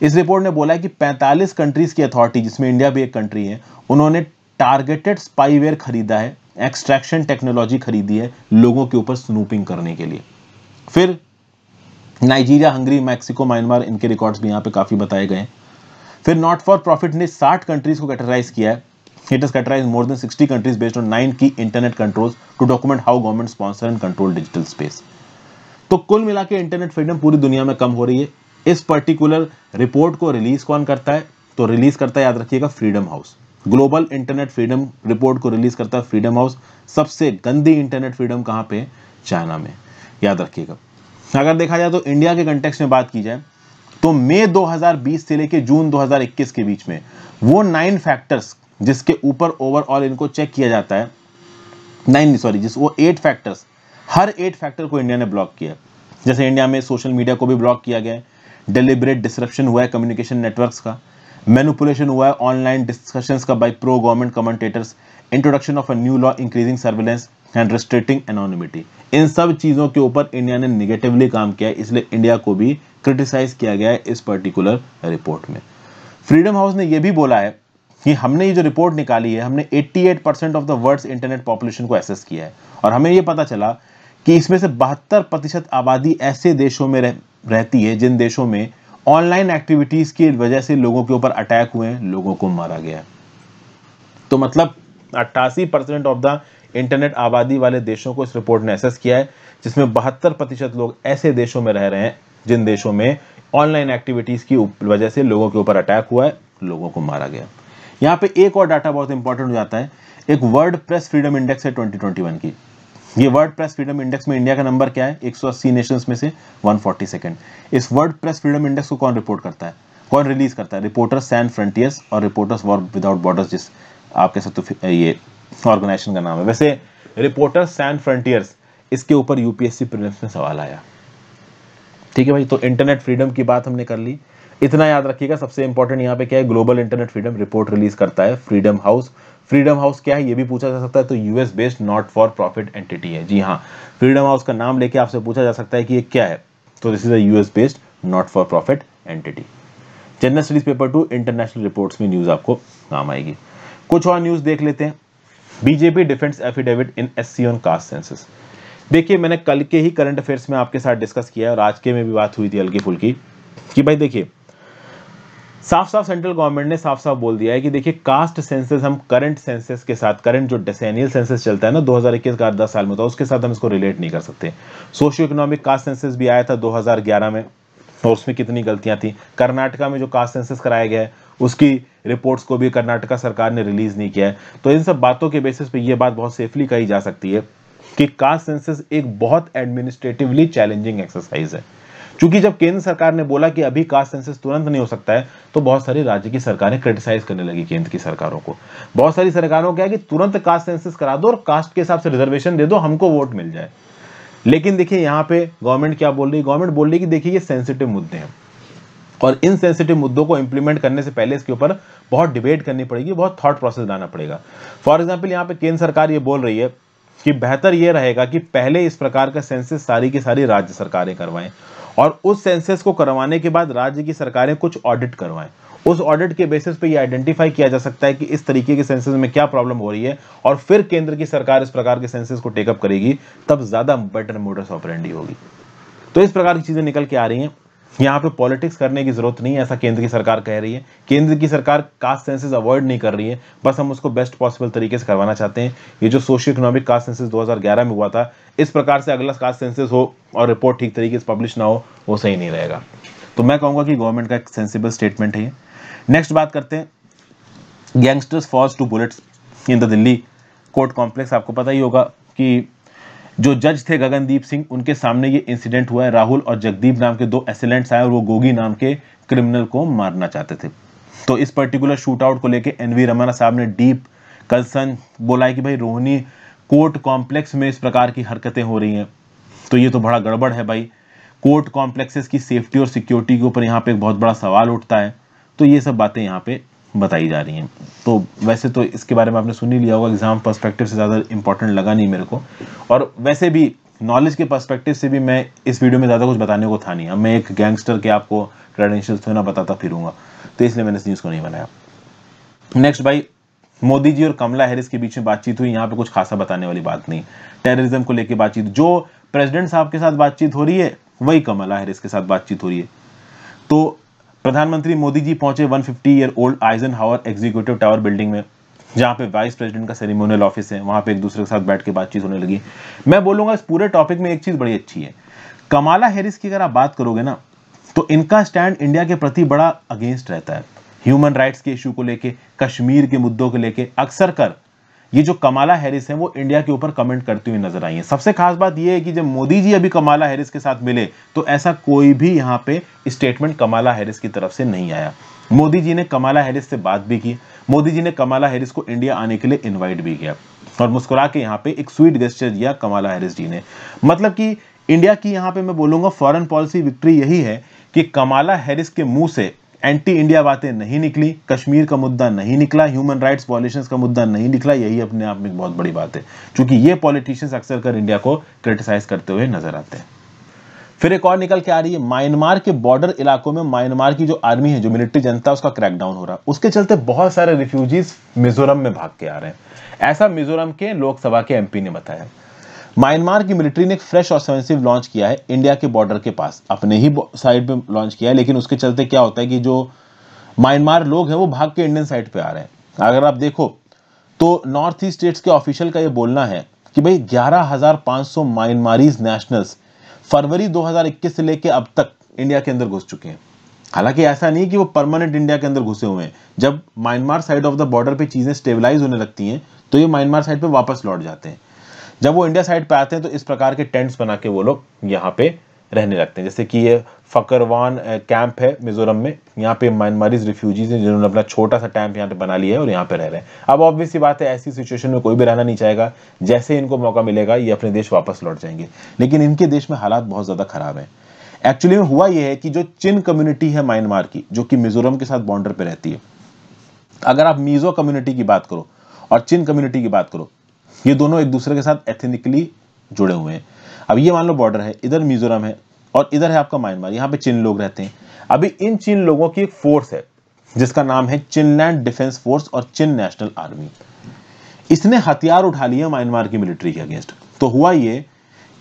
इस रिपोर्ट ने बोला कि 45 कंट्रीज की अथॉरिटी जिसमें इंडिया भी एक कंट्री है उन्होंने टारगेटेड स्पाईवेयर खरीदा है एक्सट्रैक्शन टेक्नोलॉजी खरीदी है लोगों के ऊपर स्नूपिंग करने के लिए फिर नाइजीरिया हंगरी मैक्सिको म्यांमार इनके रिकॉर्ड्स भी यहाँ पे काफ़ी बताए गए हैं फिर नॉट फॉर प्रॉफिट ने 60 कंट्रीज को कैटेगराइज किया है It has categorized more than 60 countries based on nine key internet controls to document how government sponsor and control digital space. तो कुल मिला के इंटरनेट फ्रीडम पूरी दुनिया में कम हो रही है इस पर्टिकुलर रिपोर्ट को रिलीज कौन करता है तो रिलीज करता है याद रखिएगा Freedom House global internet freedom report को रिलीज करता है फ्रीडम हाउस सबसे गंदी इंटरनेट फ्रीडम कहाँ पे चाइना में याद रखिएगा अगर देखा जाए तो इंडिया के कंटेक्स में बात की जाए तो मई 2020 से लेकर जून 2021 के बीच में वो नाइन फैक्टर्स जिसके ऊपर ओवरऑल इनको चेक किया जाता है नाइन सॉरी जिस वो एट फैक्टर्स हर एट फैक्टर को इंडिया ने ब्लॉक किया जैसे इंडिया में सोशल मीडिया को भी ब्लॉक किया गया है डिलिबरेट हुआ है कम्युनिकेशन नेटवर्क्स का मैनुपुलेशन हुआ है ऑनलाइन डिस्कशंस का by pro government commentators introduction of a new law increasing surveillance and restricting anonymity इन सब चीज़ों के ऊपर इंडिया ने निगेटिवली काम किया है इसलिए इंडिया को भी क्रिटिसाइज किया गया है इस पर्टिकुलर रिपोर्ट में फ्रीडम हाउस ने यह भी बोला है कि हमने ये जो रिपोर्ट निकाली है हमने 88 percent of the world's internet population को एसेस किया है और हमें ये पता चला कि इसमें से बहत्तर प्रतिशत आबादी ऐसे देशों में रह, रहती है जिन देशों में ऑनलाइन एक्टिविटीज़ की वजह से लोगों के ऊपर अटैक हुए हैं लोगों को मारा गया तो मतलब अट्ठासी परसेंट ऑफ द इंटरनेट आबादी वाले देशों को इस रिपोर्ट ने एसेस किया है जिसमें बहत्तर प्रतिशत लोग ऐसे देशों में रह रहे हैं जिन देशों में ऑनलाइन एक्टिविटीज़ की वजह से लोगों के ऊपर अटैक हुआ है लोगों को मारा गया यहाँ पे एक और डाटा बहुत इंपॉर्टेंट हो जाता है एक वर्ल्ड प्रेस फ्रीडम इंडेक्स है वन की ये वर्ल्ड प्रेस फ्रीडम इंडेक्स में इंडिया का नंबर क्या है एक सौ अस्सी नेशन में से वन फोर्टी सेकंड इस वर्ल्ड प्रेस फ्रीडम इंडेक्स को कौन रिपोर्ट करता है कौन रिलीज करता है रिपोर्टर्स सैन फ्रंटियर्स और रिपोर्टर्स वॉर विदाउट बॉर्डर्स जिस आपके साथ ये ऑर्गेनाइजेशन का नाम है वैसे रिपोर्टर्स सैन फ्रंटियर्स इसके ऊपर यूपीएससी प्रीलिम्स में सवाल आया ठीक है भाई तो इंटरनेट फ्रीडम की बात हमने कर ली इतना याद रखिएगा सबसे इंपॉर्टेंट यहाँ पे क्या है global internet freedom report release करता है फ्रीडम हाउस फ्रीडम हाउस क्या है ये भी पूछा जा सकता है तो US based not for profit entity है जी हाँ फ्रीडम हाउस का नाम लेके आपसे पूछा जा सकता है कि ये क्या है तो this is US based not for profit entity general studies paper two international report में न्यूज आपको काम आएगी कुछ और न्यूज देख लेते हैं BJP defence affidavit in S C on caste census देखिए मैंने कल के ही करंट अफेयर्स में आपके साथ डिस्कस किया और आज के में भी बात हुई थी हल्की फुल्की कि भाई देखिए साफ साफ सेंट्रल गवर्नमेंट ने साफ साफ बोल दिया है कि देखिए कास्ट सेंसस हम करंट सेंसस के साथ करंट जो डेसेनियल सेंसस चलता है ना 2021 का दस साल में था तो उसके साथ हम इसको रिलेट नहीं कर सकते सोशियो इकोनॉमिक कास्ट सेंसस भी आया था 2011 में और उसमें कितनी गलतियां थी कर्नाटका में जो कास्ट सेंसस कराया गया है उसकी रिपोर्ट्स को भी कर्नाटका सरकार ने रिलीज नहीं किया है तो इन सब बातों के बेसिस पे ये बात बहुत सेफली कही जा सकती है कि कास्ट सेंसस एक बहुत एडमिनिस्ट्रेटिवली चैलेंजिंग एक्सरसाइज है क्योंकि जब केंद्र सरकार ने बोला कि अभी कास्ट सेंसस तुरंत नहीं हो सकता है तो बहुत सारी राज्य की सरकारें क्रिटिसाइज करने लगी केंद्र की सरकारों को बहुत सारी सरकारों क्या कि तुरंत कास्ट सेंसस करा दो और कास्ट के हिसाब से रिजर्वेशन दे दो हमको वोट मिल जाए लेकिन देखिए यहाँ पे गवर्नमेंट क्या बोल रही है गवर्नमेंट बोल रही कि देखिए ये सेंसिटिव मुद्दे हैं और इन सेंसिटिव मुद्दों को इंप्लीमेंट करने से पहले इसके ऊपर बहुत डिबेट करनी पड़ेगी बहुत थॉट प्रोसेस लाना पड़ेगा फॉर एग्जाम्पल यहाँ पे केंद्र सरकार ये बोल रही है कि बेहतर ये रहेगा कि पहले इस प्रकार का सेंसिस सारी की सारी राज्य सरकारें करवाएं और उस सेंसेस को करवाने के बाद राज्य की सरकारें कुछ ऑडिट करवाएं उस ऑडिट के बेसिस पे ये आइडेंटिफाई किया जा सकता है कि इस तरीके के सेंसेस में क्या प्रॉब्लम हो रही है और फिर केंद्र की सरकार इस प्रकार के सेंसेस को टेकअप करेगी तब ज़्यादा बेटर मोटर्स ऑपरेंडी होगी तो इस प्रकार की चीज़ें निकल के आ रही हैं यहाँ पे पॉलिटिक्स करने की जरूरत नहीं है ऐसा केंद्र की सरकार कह रही है केंद्र की सरकार कास्ट सेंसेस अवॉइड नहीं कर रही है बस हम उसको बेस्ट पॉसिबल तरीके से करवाना चाहते हैं ये जो सोशो इकोनॉमिक कास्ट सेंसेस 2011 में हुआ था इस प्रकार से अगला कास्ट सेंसेस हो और रिपोर्ट ठीक तरीके से पब्लिश ना हो वो सही नहीं रहेगा तो मैं कहूँगा कि गवर्नमेंट का एक सेंसिबल स्टेटमेंट है नेक्स्ट बात करते हैं gangsters falls to bullets in the Delhi court complex आपको पता ही होगा कि जो जज थे गगनदीप सिंह उनके सामने ये इंसिडेंट हुआ है राहुल और जगदीप नाम के दो एसिलेंट्स आए और वो गोगी नाम के क्रिमिनल को मारना चाहते थे तो इस पर्टिकुलर शूटआउट को लेकर एन वी रमाना साहब ने डीप कंसर्न बोला है कि भाई रोहनी कोर्ट कॉम्प्लेक्स में इस प्रकार की हरकतें हो रही हैं तो ये तो बड़ा गड़बड़ है भाई कोर्ट कॉम्प्लेक्सेस की सेफ्टी और सिक्योरिटी के ऊपर यहाँ पे एक बहुत बड़ा सवाल उठता है तो ये सब बातें यहाँ पे बताई जा रही हैं तो वैसे तो इसके बारे में आपने सुन ही लिया होगा एग्ज़ाम पर्सपेक्टिव से ज़्यादा इंपॉर्टेंट लगा नहीं मेरे को और वैसे भी नॉलेज के पर्सपेक्टिव से भी मैं इस वीडियो में ज़्यादा कुछ बताने को था नहीं अब मैं एक गैंगस्टर के आपको क्रेडेंशियल क्रेडेंशियल्स ना बताता फिरूंगा तो इसलिए मैंने इस न्यूज़ को नहीं बनाया नेक्स्ट भाई मोदी जी और कमला हैरिस के बीच में बातचीत हुई यहाँ पे कुछ खासा बताने वाली बात नहीं टेररिज्म को लेकर बातचीत जो प्रेसिडेंट साहब के साथ बातचीत हो रही है वही कमला हैरिस के साथ बातचीत हो रही है तो प्रधानमंत्री मोदी जी पहुंचे 150 year old Eisenhower executive tower building में जहाँ पे वाइस प्रेसिडेंट का सेरेमोनियल ऑफिस है वहाँ पे एक दूसरे के साथ बैठ के बातचीत होने लगी मैं बोलूँगा इस पूरे टॉपिक में एक चीज़ बड़ी अच्छी है कमाला हैरिस की अगर आप बात करोगे ना तो इनका स्टैंड इंडिया के प्रति बड़ा अगेंस्ट रहता है ह्यूमन राइट्स के इशू को लेके कश्मीर के मुद्दों को लेके अक्सर कर ये जो कमाला हैरिस है वो इंडिया के ऊपर कमेंट करती हुई नजर आई है सबसे खास बात यह है कि जब मोदी जी अभी कमाला हैरिस के साथ मिले तो ऐसा कोई भी यहाँ पे स्टेटमेंट कमाला हैरिस की तरफ से नहीं आया मोदी जी ने कमाला हैरिस से बात भी की मोदी जी ने कमाला हैरिस को इंडिया आने के लिए इन्वाइट भी किया और मुस्कुरा के यहाँ पे एक स्वीट गेस्टर दिया कमाला हैरिस जी ने मतलब कि इंडिया की यहाँ पे मैं बोलूंगा फॉरन पॉलिसी विक्ट्री यही है कि कमाला हैरिस के मुंह से एंटी इंडिया बातें नहीं निकली कश्मीर का मुद्दा नहीं निकला ह्यूमन राइट्स वॉलेशन का मुद्दा नहीं निकला यही अपने आप में बहुत बड़ी बात है क्योंकि ये पॉलिटिशियंस अक्सर कर इंडिया को क्रिटिसाइज करते हुए नजर आते हैं फिर एक और निकल के आ रही है म्यांमार के बॉर्डर इलाकों में म्यांमार की जो आर्मी है जो मिलिट्री जनता है उसका क्रैकडाउन हो रहा है उसके चलते बहुत सारे रिफ्यूजीज मिजोरम में भाग के आ रहे हैं ऐसा मिजोरम के लोकसभा के एमपी ने बताया म्यांमार की मिलिट्री ने एक फ्रेश ऑफेंसिव लॉन्च किया है इंडिया के बॉर्डर के पास अपने ही साइड पे लॉन्च किया है लेकिन उसके चलते क्या होता है कि जो म्यांमार लोग हैं वो भाग के इंडियन साइड पे आ रहे हैं अगर आप देखो तो नॉर्थ ईस्ट स्टेट्स के ऑफिशियल का ये बोलना है कि भाई 11,500 म्यांमारीज नेशनल्स फरवरी 2021 से लेकर अब तक इंडिया के अंदर घुस चुके हैं हालांकि ऐसा नहीं कि वो परमानेंट इंडिया के अंदर घुसे हुए हैं जब Myanmar side of the border पे चीज़ें स्टेबलाइज होने लगती हैं तो ये म्यांमार साइड पे वापस लौट जाते हैं जब वो इंडिया साइड पे आते हैं तो इस प्रकार के टेंट्स बना के वो लोग यहाँ पे रहने लगते हैं जैसे कि ये फ़करवान कैंप है मिजोरम में यहाँ पे म्यांमारीज रिफ्यूजीज हैं जिन्होंने अपना छोटा सा कैंप यहाँ पे बना लिया है और यहाँ पे रह रहे हैं अब ऑब्वियस सी बात है ऐसी सिचुएशन में कोई भी रहना नहीं चाहेगा जैसे इनको मौका मिलेगा ये अपने देश वापस लौट जाएंगे लेकिन इनके देश में हालात बहुत ज़्यादा ख़राब है एक्चुअली में हुआ यह है कि जो चिन कम्युनिटी है म्यांमार की जो कि मिजोरम के साथ बॉर्डर पर रहती है अगर आप मीज़ो कम्युनिटी की बात करो और चिन कम्युनिटी की बात करो ये दोनों एक दूसरे के साथ एथनिकली जुड़े हुए हैं अब ये मान लो बॉर्डर है इधर मिजोरम है और इधर है आपका म्यांमार यहाँ पे चीन लोग रहते हैं अभी इन चीन लोगों की एक फोर्स है जिसका नाम है चिनलैंड डिफेंस फोर्स और चिन नेशनल आर्मी इसने हथियार उठा लिया म्यांमार की मिलिट्री के अगेंस्ट तो हुआ ये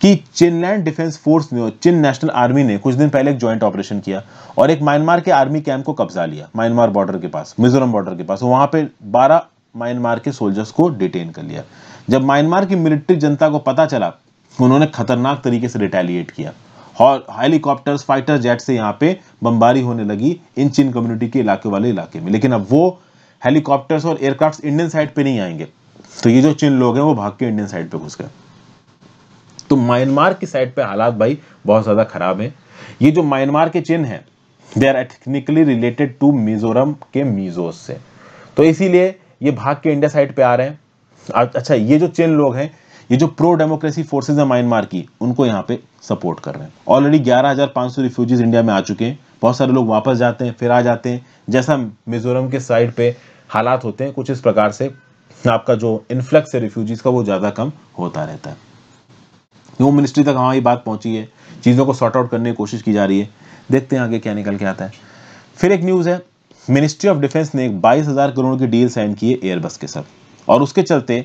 कि चिनलैंड डिफेंस फोर्स ने चिन नेशनल आर्मी ने कुछ दिन पहले एक ज्वाइंट ऑपरेशन किया और एक म्यांमार के आर्मी कैंप को कब्जा लिया म्यांमार बॉर्डर के पास मिजोरम बॉर्डर के पास वहां पर बारह म्यांमार के सोल्जर्स को डिटेन कर लिया जब म्यांमार की मिलिट्री जनता को पता चला उन्होंने खतरनाक तरीके से रिटेलिएट किया और हेलीकॉप्टर्स फाइटर जेट से यहाँ पे बमबारी होने लगी इन चीन कम्युनिटी के इलाके वाले इलाके में लेकिन अब वो हेलीकॉप्टर्स और एयरक्राफ्ट इंडियन साइड पर नहीं आएंगे तो ये जो चीन लोग हैं वो भाग के इंडियन साइड पर घुस गए तो म्यांमार की साइड पे हालात भाई बहुत ज़्यादा खराब है ये जो म्यांमार के चिन्ह हैं they are ethnically related to Mizoram के मीजोस से तो इसीलिए ये भाग के इंडिया साइड पे आ रहे हैं अच्छा ये जो चेन लोग हैं ये जो प्रो डेमोक्रेसी फोर्सेज है म्यांमार की उनको यहाँ पे सपोर्ट कर रहे हैं ऑलरेडी 11,500 रिफ्यूजीज इंडिया में आ चुके हैं बहुत सारे लोग वापस जाते हैं फिर आ जाते हैं जैसा मिजोरम के साइड पे हालात होते हैं कुछ इस प्रकार से आपका जो इन्फ्लक्स है रिफ्यूजीज का वो ज़्यादा कम होता रहता है होम मिनिस्ट्री तक हमारी बात पहुंची है चीज़ों को सॉर्ट आउट करने की कोशिश की जा रही है देखते हैं आगे क्या निकल के आता है फिर एक न्यूज़ है मिनिस्ट्री ऑफ डिफेंस ने एक बाईस हज़ार करोड़ की डील साइन की है एयरबस के साथ और उसके चलते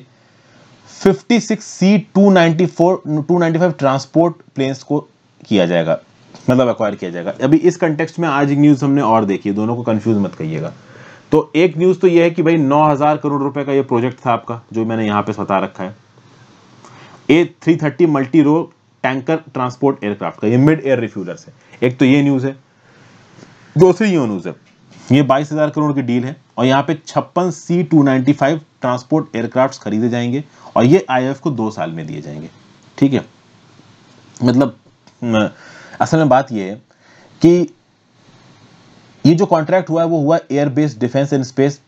56 सी 294 295 ट्रांसपोर्ट प्लेन्स को किया जाएगा मतलब एक्वायर किया जाएगा अभी इस कंटेक्स्ट में आज एक न्यूज़ हमने और देखी दोनों को कंफ्यूज मत करिएगा तो एक न्यूज़ तो यह है कि भाई 9000 करोड़ रुपए का यह प्रोजेक्ट था आपका जो मैंने यहाँ पे बता रखा है A three thirty multi role tanker transport aircraft का ये मिड एयर रिफ्यूलर है एक तो ये न्यूज़ है दूसरी यो न्यूज़ है ये बाईस करोड़ की डील है और यहाँ पे छप्पन C two ninety five transport aircraft खरीदे जाएंगे और ये आई को दो साल में दिए जाएंगे ठीक है मतलब असल में बात ये है कि ये जो कॉन्ट्रैक्ट हुआ है वो हुआ Airbus Defence and Space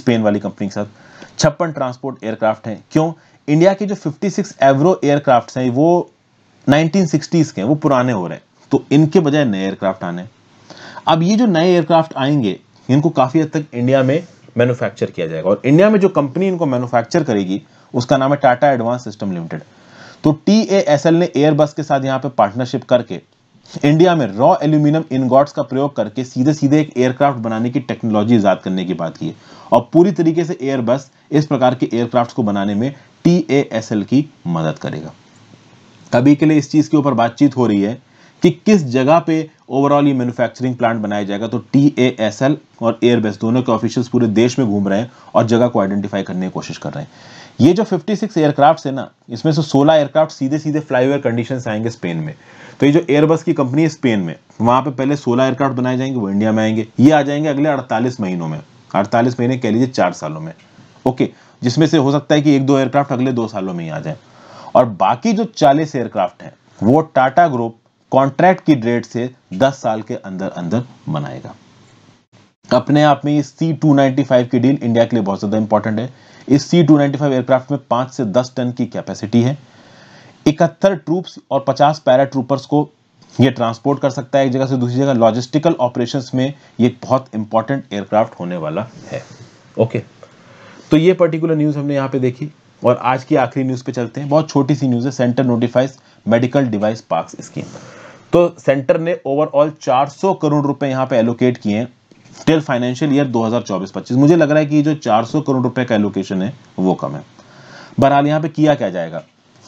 Spain वाली कंपनी के साथ छप्पन ट्रांसपोर्ट एयरक्राफ्ट हैं क्यों इंडिया के जो 56 सिक्स एवरो एयरक्राफ्ट हैं वो 1960s के हैं वो पुराने हो रहे हैं तो इनके बजाय नए एयरक्राफ्ट आने अब ये जो नए एयरक्राफ्ट आएंगे इनको काफ़ी हद तक इंडिया में मैन्युफैक्चर किया जाएगा और इंडिया में जो कंपनी इनको मैन्युफैक्चर करेगी उसका नाम है टाटा एडवांस सिस्टम लिमिटेड तो टी ने एयरबस के साथ यहाँ पे पार्टनरशिप करके इंडिया में रॉ एल्यूमिनियम इनगॉट्स का प्रयोग करके सीधे सीधे एक एयरक्राफ्ट बनाने की टेक्नोलॉजी ईजाद करने की बात की है और पूरी तरीके से एयरबस इस प्रकार के एयरक्राफ्ट को बनाने में टी की मदद करेगा अभी के लिए इस चीज के ऊपर बातचीत हो रही है कि किस जगह पे ओवरऑल ये मैन्युफैक्चरिंग प्लांट बनाया जाएगा तो टी ए एस एल और एयरबेस दोनों के ऑफिशियल्स पूरे देश में घूम रहे हैं और जगह को आइडेंटिफाई करने की कोशिश कर रहे हैं ये जो 56 एयरक्राफ्ट है ना इसमें से 16 एयरक्राफ्ट सीधे सीधे फ्लाईओवर कंडीशन आएंगे स्पेन में तो ये जो एयरबस की कंपनी है स्पेन में वहां पे पहले 16 एयरक्राफ्ट बनाए जाएंगे वो इंडिया में आएंगे ये आ जाएंगे अगले 48 महीनों में 48 महीने कह लीजिए चार सालों में ओके जिसमें से हो सकता है कि एक दो एयरक्राफ्ट अगले दो सालों में ही आ जाए और बाकी जो चालीस एयरक्राफ्ट हैं वो टाटा ग्रुप कॉन्ट्रैक्ट की डेट से 10 साल के अंदर अंदर मनाएगा अपने आप में ये सी टू की डील इंडिया के लिए बहुत ज़्यादा इंपॉर्टेंट है इस सी टू एयरक्राफ्ट में पांच से दस टन की कैपेसिटी है इकहत्तर ट्रूप्स और पचास पैरा ट्रूपर्स को ये ट्रांसपोर्ट कर सकता है एक जगह से दूसरी जगह लॉजिस्टिकल ऑपरेशंस में ये बहुत इंपॉर्टेंट एयरक्राफ्ट होने वाला है ओके तो ये पर्टिकुलर न्यूज़ हमने यहां पे देखी और आज की आखिरी न्यूज़ पे चलते हैं बहुत छोटी सी न्यूज़ है centre notifies medical device park scheme तो सेंटर ने ओवरऑल 400 करोड़ रुपए यहाँ पे एलोकेट किए टिल फाइनेंशियल ईयर 2024-25 मुझे लग रहा है कि जो 400 करोड़ रुपए का एलोकेशन है वो कम है बहरहाल यहां पे किया क्या जाएगा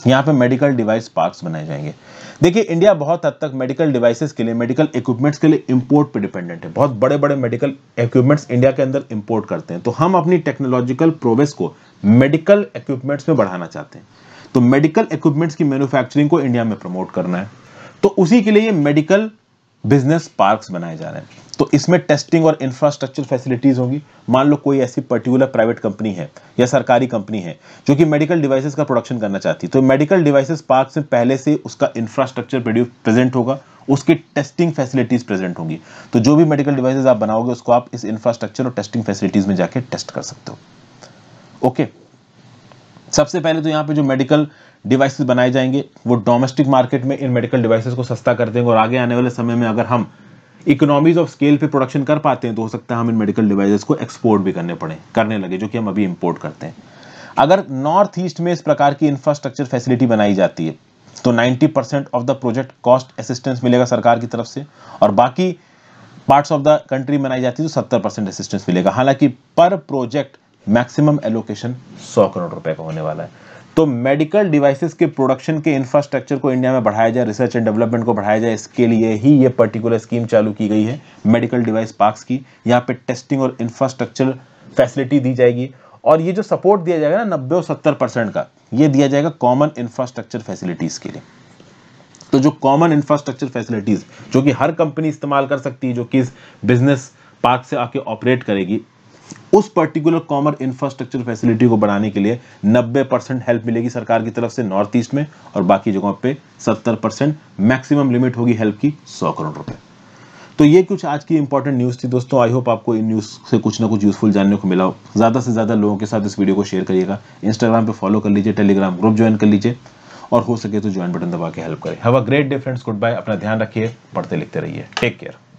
यहाँ पे मेडिकल डिवाइस पार्क्स बनाए जाएंगे देखिए इंडिया बहुत हद तक मेडिकल डिवाइसेस के लिए मेडिकल इक्विपमेंट्स के लिए इंपोर्ट पे डिपेंडेंट है बहुत बड़े बड़े मेडिकल इक्विपमेंट्स इंडिया के अंदर इंपोर्ट करते हैं तो हम अपनी टेक्नोलॉजिकल प्रोग्रेस को मेडिकल इक्विपमेंट्स में बढ़ाना चाहते हैं तो मेडिकल इक्विपमेंट्स की मैन्युफैक्चरिंग को इंडिया में प्रमोट करना है तो उसी के लिए ये मेडिकल बिजनेस पार्क्स बनाए जा रहे हैं तो इसमें टेस्टिंग और इंफ्रास्ट्रक्चर फैसिलिटीज होगी मान लो कोई ऐसी पर्टिकुलर प्राइवेट कंपनी है या सरकारी कंपनी है जो कि मेडिकल डिवाइसेस का प्रोडक्शन करना चाहती है तो मेडिकल डिवाइसेस पार्क से पहले से उसका इंफ्रास्ट्रक्चर प्रेजेंट होगा उसकी टेस्टिंग फैसिलिटीज प्रेजेंट होंगी तो जो भी मेडिकल डिवाइसेज आप बनाओगे उसको आप इस इंफ्रास्ट्रक्चर और टेस्टिंग फैसिलिटीज में जाके टेस्ट कर सकते हो ओके सबसे पहले तो यहाँ पे जो मेडिकल डिवाइसेस बनाए जाएंगे वो डोमेस्टिक मार्केट में इन मेडिकल डिवाइसेस को सस्ता कर देंगे और आगे आने वाले समय में अगर हम इकोनॉमीज ऑफ स्केल पे प्रोडक्शन कर पाते हैं तो हो सकता है हम इन मेडिकल डिवाइसेस को एक्सपोर्ट भी करने पड़े करने लगे जो कि हम अभी इम्पोर्ट करते हैं अगर नॉर्थ ईस्ट में इस प्रकार की इंफ्रास्ट्रक्चर फैसिलिटी बनाई जाती है तो ninety percent of the project cost assistance मिलेगा सरकार की तरफ से और बाकी पार्ट्स ऑफ द कंट्री बनाई जाती है तो सत्तर परसेंट असिस्टेंस मिलेगा हालांकि पर प्रोजेक्ट मैक्सिमम एलोकेशन सौ करोड़ रुपए का होने वाला है तो मेडिकल डिवाइसेस के प्रोडक्शन के इंफ्रास्ट्रक्चर को इंडिया में बढ़ाया जाए रिसर्च एंड डेवलपमेंट को बढ़ाया जाए इसके लिए ही ये पर्टिकुलर स्कीम चालू की गई है मेडिकल डिवाइस पार्क्स की यहाँ पे टेस्टिंग और इंफ्रास्ट्रक्चर फैसिलिटी दी जाएगी और ये जो सपोर्ट दिया जाएगा ना नब्बे और सत्तर परसेंट का ये दिया जाएगा कॉमन इंफ्रास्ट्रक्चर फैसिलिटीज़ के लिए तो जो कॉमन इंफ्रास्ट्रक्चर फैसिलिटीज़ जो कि हर कंपनी इस्तेमाल कर सकती है जो कि बिजनेस पार्क से आके ऑपरेट करेगी उस पर्टिकुलर कॉमर इंफ्रास्ट्रक्चर फैसिलिटी को बढ़ाने के लिए 90 परसेंट हेल्प मिलेगी सरकार की तरफ से नॉर्थ ईस्ट में और बाकी जगहों पे 70 परसेंट मैक्सिमम लिमिट होगी हेल्प की 100 करोड़ रुपए तो ये कुछ आज की इंपॉर्टेंट न्यूज़ थी दोस्तों आई होप आपको इन न्यूज़ से कुछ ना कुछ यूजफुल जानने को मिला हो ज़्यादा से ज़्यादा लोगों के साथ इस वीडियो को शेयर करिएगा इंस्टाग्राम पर फॉलो कर लीजिए टेलीग्राम ग्रुप ज्वाइन कर लीजिए और हो सके तो ज्वाइन बटन दबा के हेल्प करें have a great day friends goodbye अपना ध्यान रखिए पढ़ते लिखते रहिए टेक केयर